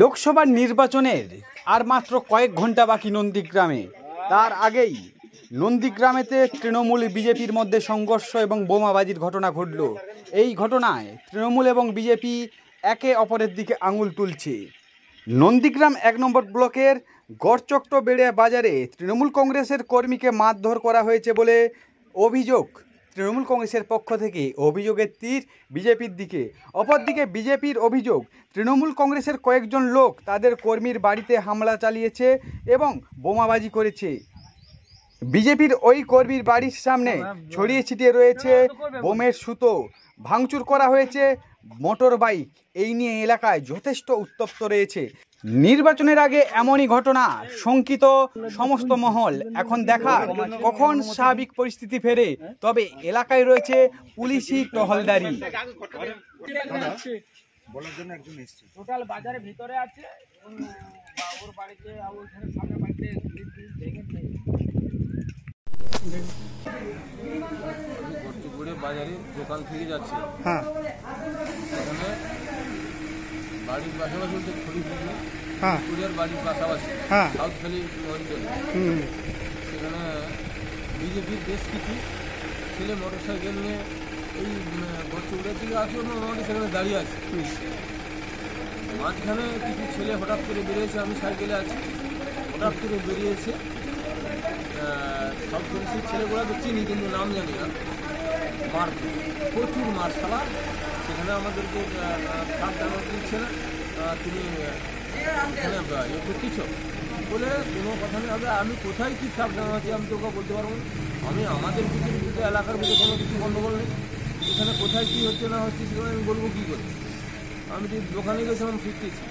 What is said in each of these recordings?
লোকসভা নির্বাচনের আর মাত্র কয়েক ঘন্টা বাকি নন্দীগ্রামে তার আগেই নন্দীগ্রামেতে তৃণমূল বিজেপির মধ্যে সংঘর্ষ এবং বোমাবাজির ঘটনা ঘটল এই ঘটনায় তৃণমূল এবং বিজেপি একে অপরের দিকে আঙুল তুলছে নন্দীগ্রাম এক নম্বর ব্লকের গড়চক্ট বেড়ে বাজারে তৃণমূল কংগ্রেসের কর্মীকে মারধর করা হয়েছে বলে অভিযোগ তৃণমূল কংগ্রেসের পক্ষ থেকে অভিযোগের তীর বিজেপির দিকে অপরদিকে বিজেপির অভিযোগ তৃণমূল কংগ্রেসের কয়েকজন লোক তাদের কর্মীর বাড়িতে হামলা চালিয়েছে এবং বোমাবাজি করেছে বিজেপির ওই কর্মীর বাড়ির সামনে ছড়িয়ে ছিটিয়ে রয়েছে বোমের সুতো ভাঙচুর করা হয়েছে মোটর বাইক এই নিয়ে এলাকায় যথেষ্ট উত্তপ্ত রয়েছে নির্বাচনের আগে এমনই ঘটনা শঙ্কিত সমস্ত মহল এখন দেখা কখন স্বাভাবিক পরিস্থিতি ফেরে তবে এলাকায় রয়েছে পুলিশি টহলদারি টোটাল বাজারে ভিতরে আছে বাড়িতে সামনে বাড়িতে বাজারে দোকান থেকে যাচ্ছে হ্যাঁ বাড়ির পাশাপাশি বলতে খুঁড়ি খুঁড়ি বাড়ির পাশাপাশি হ্যাঁ সাউথখালি অঞ্চলে সেখানে বিজেপির বেশ কিছু ছেলে মোটর সাইকেল নিয়ে এই বছরের দিকে আসলে মোটামুটি সেখানে দাঁড়িয়ে আছে মাঝখানে কিছু ছেলে হঠাৎ করে বেরিয়েছে আমি সাইকেলে আছি হঠাৎ করে বেরিয়েছে সব পুলিশের ছেলেগুলো তো চিনি কিন্তু নাম জানি না মার প্রচুর মার খেলা সেখানে আমাদেরকে কাপ জানা দিচ্ছে না তুমি এ করতেছ বলে কোনো কথা নেই হবে আমি কোথায় কী কাপ জানাচ্ছি আমি তোকে বলতে পারবো আমি আমাদের ভিতরে এলাকার ভিতরে কোনো কিছু গণ্ডগোল নেই এখানে কোথায় কী হচ্ছে না হচ্ছে সেখানে আমি বলবো কী করে আমি যদি দোকানে গেছিলাম ফিরতেছি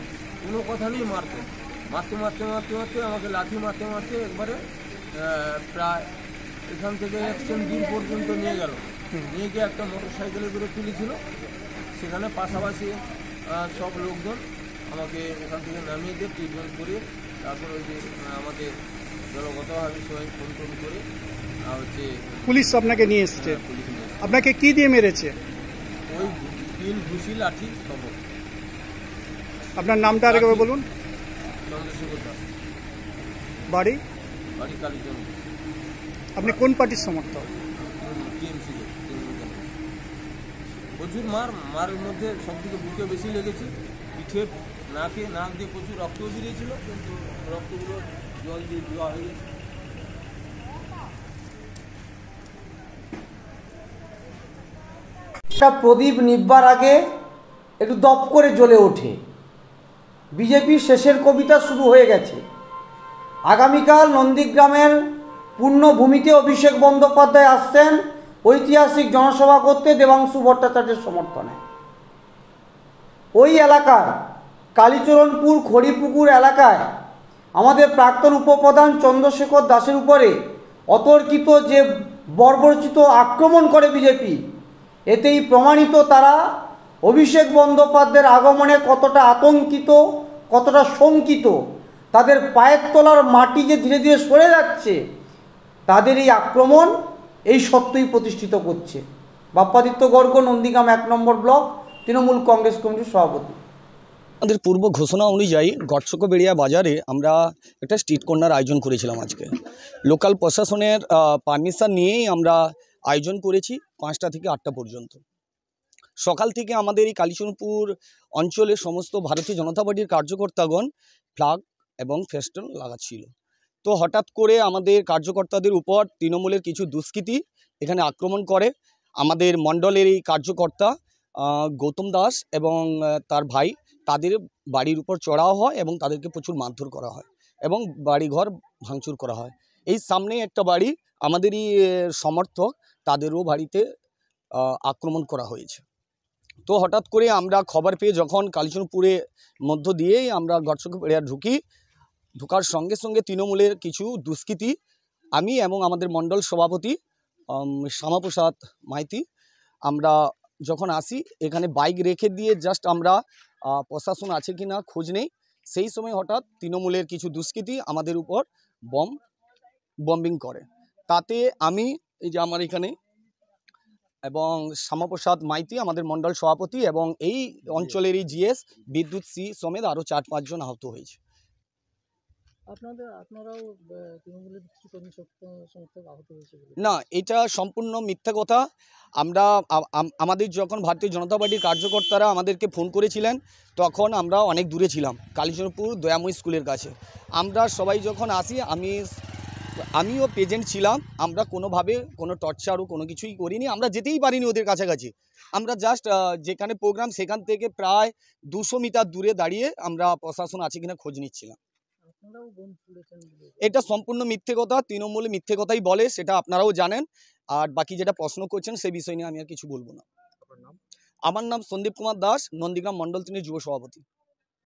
কোনো কথা নেই মারতে মারতে মারতে মারতে মারতে আমাকে লাঠি মারতে মারতে একবারে প্রায় এখান থেকে একশো দিন পর্যন্ত নিয়ে গেল নিয়ে গিয়ে একটা মোটর সাইকেলের করে তুলেছিল সেখানে পাশাপাশি সব লোকজন আমাকে এখান থেকে নামিয়ে দিয়ে ট্রিটমেন্ট করে তারপর ওই যে আমাদের দলগতভাবে সবাই ফোন টোন করে হচ্ছে পুলিশ আপনাকে নিয়ে এসছে হ্যাঁ, আপনাকে কি দিয়ে মেরেছে ওই তিন ঘুষি লাঠি সব আপনার নামটা আরেকবার বলুন চন্দ্রশেখর দাস বাড়ি বাড়ি কালীচন্দ্র আপনি কোন পার্টির সমর্থক প্রচুর মার মারের মধ্যে সব থেকে বুকে বেশি লেগেছে পিঠে নাকে নাক দিয়ে প্রচুর রক্ত বেরিয়েছিল কিন্তু রক্তগুলো জল দিয়ে দেওয়া হয়ে গেছে প্রদীপ নিব্বার আগে একটু দপ করে জ্বলে ওঠে বিজেপির শেষের কবিতা শুরু হয়ে গেছে আগামীকাল নন্দীগ্রামের পূর্ণভূমিতে অভিষেক বন্দ্যোপাধ্যায় আসছেন ঐতিহাসিক জনসভা করতে দেবাংশু ভট্টাচার্যের সমর্থনে ওই এলাকার কালীচরণপুর খড়িপুকুর এলাকায় আমাদের প্রাক্তন উপপ্রধান চন্দ্রশেখর দাসের উপরে অতর্কিত যে বর্বরচিত আক্রমণ করে বিজেপি এতেই প্রমাণিত তারা অভিষেক বন্দ্যোপাধ্যায়ের আগমনে কতটা আতঙ্কিত কতটা শঙ্কিত তাদের পায়ের তলার মাটি যে ধীরে ধীরে সরে যাচ্ছে তাদের এই আক্রমণ এই সত্যই প্রতিষ্ঠিত করছে বাপ্পাদিত্য গর্গ নন্দীগ্রাম এক নম্বর ব্লক তৃণমূল কংগ্রেস কমিটির সভাপতি আমাদের পূর্ব ঘোষণা অনুযায়ী বেড়িয়া বাজারে আমরা একটা স্ট্রিট কর্নার আয়োজন করেছিলাম আজকে লোকাল প্রশাসনের পারমিশন নিয়েই আমরা আয়োজন করেছি পাঁচটা থেকে আটটা পর্যন্ত সকাল থেকে আমাদের এই কালীচরণপুর অঞ্চলে সমস্ত ভারতীয় জনতা পার্টির কার্যকর্তাগণ ফ্লাগ এবং ফেস্টন লাগাচ্ছিল তো হঠাৎ করে আমাদের কার্যকর্তাদের উপর তৃণমূলের কিছু দুষ্কৃতি এখানে আক্রমণ করে আমাদের মণ্ডলের এই কার্যকর্তা গৌতম দাস এবং তার ভাই তাদের বাড়ির উপর চড়াও হয় এবং তাদেরকে প্রচুর মারধর করা হয় এবং বাড়িঘর ভাঙচুর করা হয় এই সামনেই একটা বাড়ি আমাদেরই সমর্থক তাদেরও বাড়িতে আক্রমণ করা হয়েছে তো হঠাৎ করে আমরা খবর পেয়ে যখন কালিচনপুরে মধ্য দিয়েই আমরা গর্ষক এরিয়া ঢুকি ঢোকার সঙ্গে সঙ্গে তৃণমূলের কিছু দুষ্কৃতি আমি এবং আমাদের মণ্ডল সভাপতি শ্যামাপ্রসাদ মাইতি আমরা যখন আসি এখানে বাইক রেখে দিয়ে জাস্ট আমরা প্রশাসন আছে কি না খোঁজ নেই সেই সময় হঠাৎ তৃণমূলের কিছু দুষ্কৃতি আমাদের উপর বম বম্বিং করে তাতে আমি এই যে আমার এখানে এবং শ্যামাপ্রসাদ মাইতি আমাদের মণ্ডল সভাপতি এবং এই অঞ্চলেরই জিএস বিদ্যুৎ সি সমেত আরও চার পাঁচজন আহত হয়েছে আপনাদের আপনারাও তৃণমূলের কর্মী আহত হয়েছে না এটা সম্পূর্ণ মিথ্যা কথা আমরা আমাদের যখন ভারতীয় জনতা পার্টির কার্যকর্তারা আমাদেরকে ফোন করেছিলেন তখন আমরা অনেক দূরে ছিলাম কালীচরণপুর দয়াময় স্কুলের কাছে আমরা সবাই যখন আসি আমি আমিও প্রেজেন্ট ছিলাম আমরা কোনোভাবে কোনো টর্চারও কোনো কিছুই করিনি আমরা যেতেই পারিনি ওদের কাছাকাছি আমরা জাস্ট যেখানে প্রোগ্রাম সেখান থেকে প্রায় দুশো মিটার দূরে দাঁড়িয়ে আমরা প্রশাসন আছে কিনা খোঁজ নিচ্ছিলাম এটা সম্পূর্ণ মিথ্যে কথা তৃণমূল মিথ্যে কথাই বলে সেটা আপনারাও জানেন আর বাকি যেটা প্রশ্ন করছেন সেই বিষয় নিয়ে আমি আর কিছু বলবো না আমার নাম সন্দীপ কুমার দাস নন্দীগ্রাম মন্ডল তিনি যুব সভাপতি